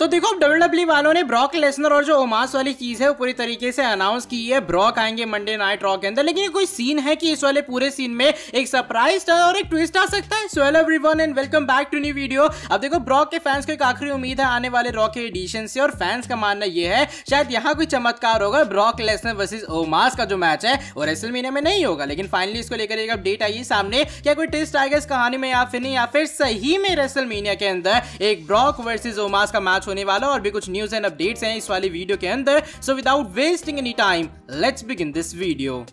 तो देखो अब डब्ल्यू डब्ल्यू वालों ने ब्रॉक लेसनर और जो ओमास वाली चीज है वो पूरी तरीके से अनाउंस की है ब्रॉक आएंगे मंडे नाइट रॉक के अंदर लेकिन ये कोई सीन है कि इस वाले पूरे सीन में एक सरप्राइज और एक ट्विस्ट आ सकता है so hello everyone and welcome back to new video अब देखो ब्रॉक के फैंस को एक आखिरी उम्मीद है आने वाले रॉक के एडिशन से और फैंस का मानना यह है शायद यहाँ कोई चमत्कार होगा ब्रॉक लेसनर वर्सेज ओमास का जो मैच है और एसल महीने में नहीं होगा लेकिन फाइनली इसको लेकर एक अपडेट आई सामने क्या कोई ट्विस्ट आएगा इस कहानी में या फिर नहीं या फिर सही में रेसल के अंदर एक ब्रॉक वर्सेज ओमास का मैच होने वाला और भी कुछ न्यूज एंड अपडेट्स हैं इस वाली वीडियो के अंदर so without wasting any time let's begin this video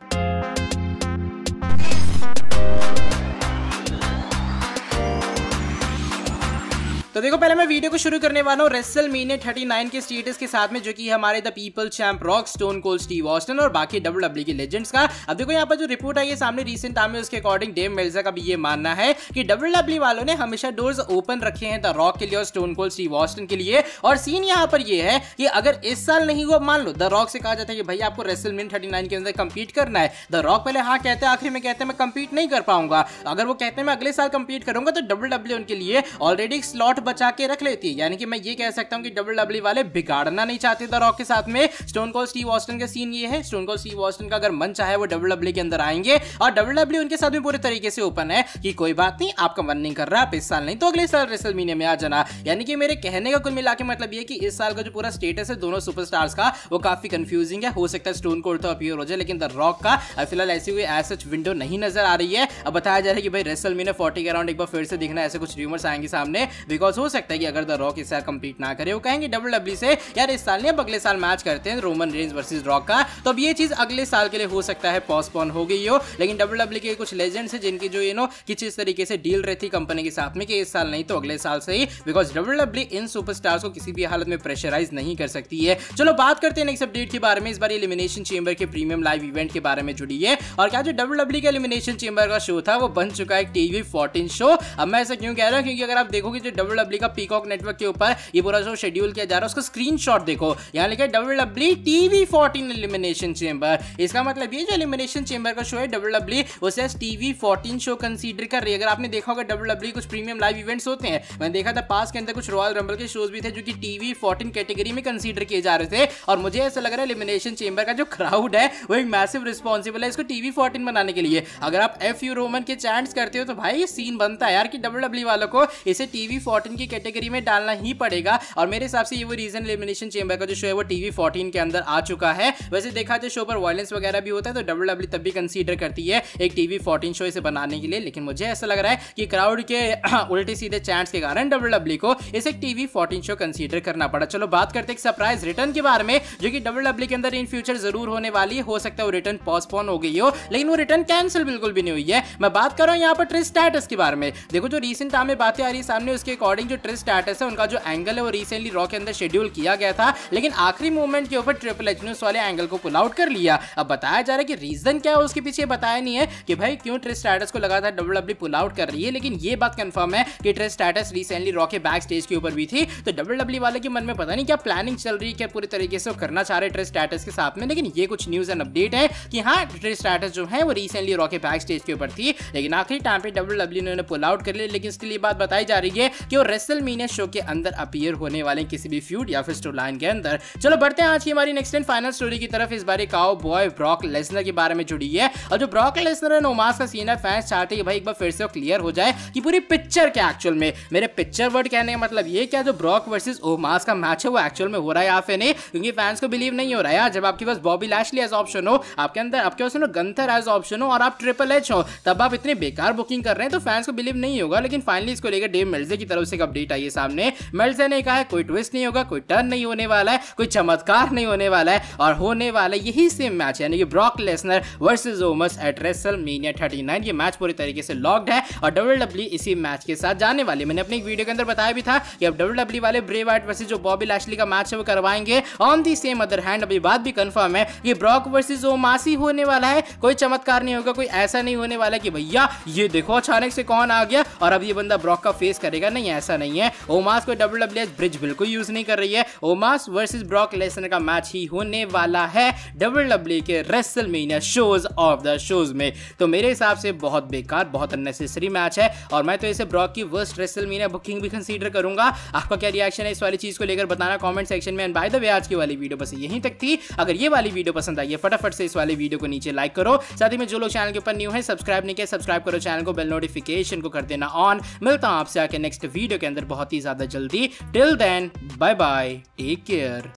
तो देखो पहले मैं वीडियो को शुरू करने वाला हूँ रेसल मीनिया थर्टी नाइन के स्टेटस के साथ में जो कि हमारे the people champ Rock Stone Cold Steve Austin और बाकी डब्ल्यू डब्ल्यू e के लेजेंड्स का अब देखो यहाँ पर जो रिपोर्ट आई है सामने रिसेंट टाइम में उसके अकॉर्डिंग डेव मिर्जा का भी ये मानना है कि डब्ल्यू डब्ल्यू e वालों ने हमेशा डोर्स ओपन रखे हैं द रॉक के लिए और स्टोन कोल स्टीव ऑस्टन के लिए और सीन यहाँ पर यह है कि अगर इस साल नहीं हुआ मान लो द रॉक से कहा जाता है कि भाई आपको रेसल मीन थर्टी नाइन के अंदर कंपीट करना है द रॉक पहले हाँ कहते हैं आखिर में कहते हैं मैं कंपीट नहीं कर पाऊंगा अगर वो कहते हैं मैं अगले साल कंपीट करूंगा तो डब्ल्यू डब्ल्यू e उनके लिए ऑलरेडी स्लॉट बचा के रख लेती है यानी कि मैं ये कह सकता हूँ कि डब्ल्यू डब्ल्यू e वाले बिगाड़ना नहीं चाहते द रॉक के साथ में स्टोन कोल्ड स्टीव ऑस्टन का सीन ये है स्टोन कोल्ड स्टीव ऑस्टन का अगर मन चाहे वो डब्ल्यू डब्ल्यू e के अंदर आएंगे और डब्ल्यू डब्ल्यू e उनके साथ में पूरे तरीके से ओपन है कि कोई बात नहीं आपका मन नहीं कर रहा आप इस साल नहीं तो अगले साल रेसल में आ जाना यानी कि मेरे कहने का कुल मिला के मतलब ये कि इस साल का जो पूरा स्टेटस है दोनों सुपरस्टार्स का वो काफी कंफ्यूजिंग है हो सकता है स्टोन कोल्ड तो अपियर हो जाए लेकिन द रॉक का फिलहाल ऐसी कोई एज सच विंडो नहीं नजर आ रही है अब बताया जा रहा है कि भाई रेसल मीने फोर्टी के अराउंड एक बार फिर से देखना ऐसे कुछ रूमर्स आएंगे सामने बिकॉज हो सकता है कि अगर द रॉक इस साल कंप्लीट ना करे वो कहेंगे डब्ल्यू डब्ल्यू e से यार इस साल नहीं अब अगले साल मैच करते हैं रोमन रेंज वर्सेज रॉक का तो अब ये चीज़ अगले साल के लिए हो सकता है पॉस्टपोन हो गई हो लेकिन डब्ल्यू डब्ल्यू e के कुछ लेजेंड्स है जिनकी जो यू नो किस तरीके से डील रहती कंपनी के साथ में कि इस साल नहीं तो अगले साल से ही बिकॉज डब्ल्यू डब्ल्यू इन सुपरस्टार्स को किसी भी हालत में प्रेशराइज नहीं कर सकती है चलो बात करते हैं नेक्स्ट अपडेट के बारे में इस बार एलिमिनेशन चेंबर के प्रीमियम लाइव इवेंट के बारे में जुड़ी है और क्या जो डब्ल्यू डब्ल्यू e के एलिमिनेशन चेंबर का शो था वो बन चुका है टीवी फोर्टीन शो अब मैं ऐसा क्यों कह रहा हूँ क्योंकि अगर आप देखोगे जो डब्ल्यू डब्ल्यू का पीकॉक नेटवर्क के ऊपर ये पूरा जो शेड्यूल किया जा रहा है उसका स्क्रीन देखो यहाँ लिखा है W W TV fourteen Elimination Chamber इसका मतलब ये जो एलिमिनेशन चेंबर का शो है डब्ल्यू डब्ल्यू e, उसे टीवी फोर्टीन शो कंसिडर कर रही है अगर आपने देखा होगा डब्ल्यू डब्ल्यू e कुछ प्रीमियम लाइव इवेंट्स होते हैं मैंने देखा था पास के अंदर कुछ रॉयल रंबल के शोज भी थे जो कि टीवी फोर्टीन कैटेगरी में कंसिडर किए जा रहे थे और मुझे ऐसा लग रहा है एलिमिनेशन चेंबर का जो क्राउड है वो एक मैसिव रिस्पॉन्सिबल है इसको टीवी फोर्टीन बनाने के लिए अगर आप एफ यू रोमन के चैंट करते हो तो भाई ये सीन बनता है यार कि डब्ल्यू डब्ल्यू e वालों को इसे टीवी फोर्टीन की कैटेगरी में डालना ही पड़ेगा और मेरे हिसाब से ये वो रीजन एलिमिनेशन चेंबर का जो शो है वो टीवी फोर्टीन के अंदर आ चुका है वैसे देखा जाए शो पर वायलेंस वगैरह भी होता है तो डब्ल्यू डब्ल्यू e तब भी कंसीडर करती है एक टीवी फोर्टीन शो इसे बनाने के लिए लेकिन मुझे ऐसा लग रहा है कि क्राउड के उल्टे सीधे चांस के कारण डब्ल्यू डब्ल्यू e को इसे टीवी फोर्टीन शो कंसिडर करना पड़ा चलो बात करते हैं सरप्राइज रिटर्न के बारे में जो कि डब्ल्यू डब्ल्यू e के अंदर इन फ्यूचर जरूर होने वाली हो सकता है वो रिटर्न पोस्टपोन हो गई हो लेकिन वो रिटर्न कैंसिल बिल्कुल भी नहीं हुई है मैं बात कर रहा हूँ यहाँ पर ट्रिस्ट स्टेटस के बारे में देखो जो रिसेंट टाइम में बातें आ रही है सामने उसके अकॉर्डिंग जो ट्रिस स्टैटस है उनका जो एंगल है वो रिसेंटली रॉ के अंदर शेड्यूल किया गया था लेकिन आखिरी मूवमेंट के ऊपर ट्रिपल एच ने उस वाले एंगल को पुल आउट कर लिया अब बताया जा रहा है कि रीजन क्या है उसके पीछे बताया नहीं है कि भाई क्यों ट्रिस स्टैटस को लगातार डब्ल्यू डब्ल्यू पुल आउट कर रही है लेकिन ये बात कन्फर्म है कि ट्रिस स्टैटस रिसेंटली रॉ के बैक स्टेज के ऊपर भी थी तो डब्ल्यू डब्ल्यू e वाले के मन में पता नहीं क्या प्लानिंग चल रही है क्या पूरी तरीके से करना चाह रहे ट्रिस स्टैटस के साथ में लेकिन ये कुछ न्यूज एंड अपडेट है कि हाँ ट्रिस स्टैटस जो है वो रिसेंटली रॉ के बैक स्टेज के ऊपर थी लेकिन आखिरी टाइम पे डब्ल्यू डब्ल्यू e ने पुल आउट कर लिया लेकिन इसके लिए बात बताई जा रही है कि वो रेसल मीनिया शो के अंदर अपियर होने वाले किसी भी फ्यूड या फिर स्टोरी लाइन के अंदर चलो बढ़ते हैं आज की हमारी नेक्स्ट एंड फाइनल स्टोरी की तरफ इस बार काओ बॉय ब्रॉक लेसनर के बारे में जुड़ी है और जो ब्रॉक लेसनर है नोमास का सीन है फैंस चाहते हैं भाई एक बार फिर से क्लियर हो जाए कि पूरी पिक्चर क्या एक्चुअल में मेरे पिक्चर वर्ड कहने का मतलब ये क्या जो ब्रॉक वर्सेज ओमास का मैच है वो एक्चुअल में हो रहा है या फिर नहीं क्योंकि फैंस को बिलीव नहीं हो रहा है जब आपके पास बॉबी लैशली एज ऑप्शन हो आपके अंदर आपके पास गंथर एज ऑप्शन हो और आप ट्रिपल एच हो तब आप इतनी बेकार बुकिंग कर रहे हैं तो फैंस को बिलीव नहीं होगा लेकिन फाइनली इसको लेकर डेव मिर्जे की तरफ से ऐतिहासिक अपडेट आई है सामने मेल्जर ने कहा है कोई ट्विस्ट नहीं होगा कोई टर्न नहीं होने वाला है कोई चमत्कार नहीं होने वाला है और होने वाला यही सेम मैच यानी कि Brock Lesnar versus Omos at WrestleMania thirty nine ये मैच पूरी तरीके से लॉक्ड है और डब्ल्यू e इसी मैच के साथ जाने वाले मैंने अपनी वीडियो के अंदर बताया भी था कि अब डब्ल्यू e वाले ब्रेव आर्ट वर्सेज जो बॉबी लैशली का मैच है वो करवाएंगे on the same other hand अभी बात भी कन्फर्म है कि ब्रॉक वर्सेज ओमास ही होने वाला है कोई चमत्कार नहीं होगा कोई ऐसा नहीं होने वाला कि भैया ये देखो अचानक से कौन आ गया और अब ये बंदा ब्रॉक का फेस करेगा नहीं ऐसा ऐसा नहीं है ओमास को डब्ल्यू डब्ल्यू एस ब्रिज बिल्कुल यूज नहीं कर रही है ओमास वर्सेस ब्रॉक लेसनर का मैच ही होने वाला है डब्ल्यू डब्ल्यू e के WrestleMania shows of the shows में तो मेरे हिसाब से बहुत बेकार बहुत अननेसेसरी मैच है और मैं तो इसे ब्रॉक की वर्स्ट रेसल मीनिया बुकिंग भी कंसिडर करूंगा आपका क्या रिएक्शन है इस वाली चीज को लेकर बताना कॉमेंट सेक्शन में बाय द वे आज की वाली वीडियो बस यहीं तक थी अगर ये वाली वीडियो पसंद आई है फटाफट से इस वाली वीडियो को नीचे लाइक करो साथ ही में जो लोग चैनल के ऊपर न्यू है सब्सक्राइब नहीं किया सब्सक्राइब करो चैनल को बेल नोटिफिकेशन को कर देना ऑन मिलता हूं आपसे आके नेक्स्ट वीडियो वीडियो के अंदर बहुत ही ज़्यादा जल्दी till then bye bye take care